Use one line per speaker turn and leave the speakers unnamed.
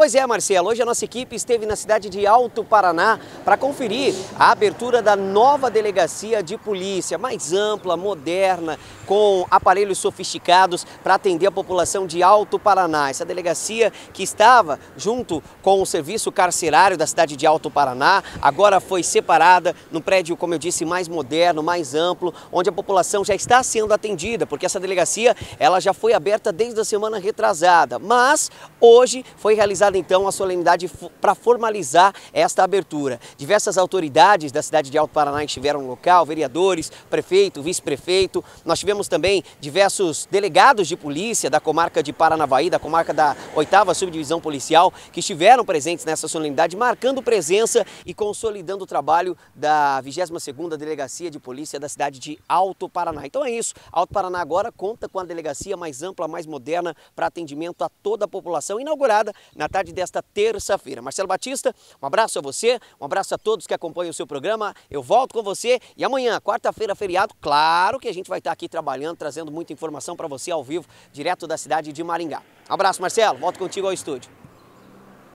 Pois é, Marcelo, hoje a nossa equipe esteve na cidade de Alto Paraná para conferir a abertura da nova delegacia de polícia, mais ampla, moderna, com aparelhos sofisticados para atender a população de Alto Paraná. Essa delegacia que estava junto com o serviço carcerário da cidade de Alto Paraná, agora foi separada no prédio, como eu disse, mais moderno, mais amplo, onde a população já está sendo atendida, porque essa delegacia ela já foi aberta desde a semana retrasada, mas hoje foi realizada realizada então a solenidade para formalizar esta abertura. Diversas autoridades da cidade de Alto Paraná estiveram no local, vereadores, prefeito, vice-prefeito. Nós tivemos também diversos delegados de polícia da comarca de Paranavaí, da comarca da 8 Subdivisão Policial, que estiveram presentes nessa solenidade, marcando presença e consolidando o trabalho da 22ª Delegacia de Polícia da cidade de Alto Paraná. Então é isso, Alto Paraná agora conta com a delegacia mais ampla, mais moderna para atendimento a toda a população, inaugurada na tarde tarde desta terça-feira. Marcelo Batista, um abraço a você, um abraço a todos que acompanham o seu programa. Eu volto com você e amanhã, quarta-feira, feriado, claro que a gente vai estar aqui trabalhando, trazendo muita informação para você ao vivo, direto da cidade de Maringá. Um abraço, Marcelo. Volto contigo ao estúdio.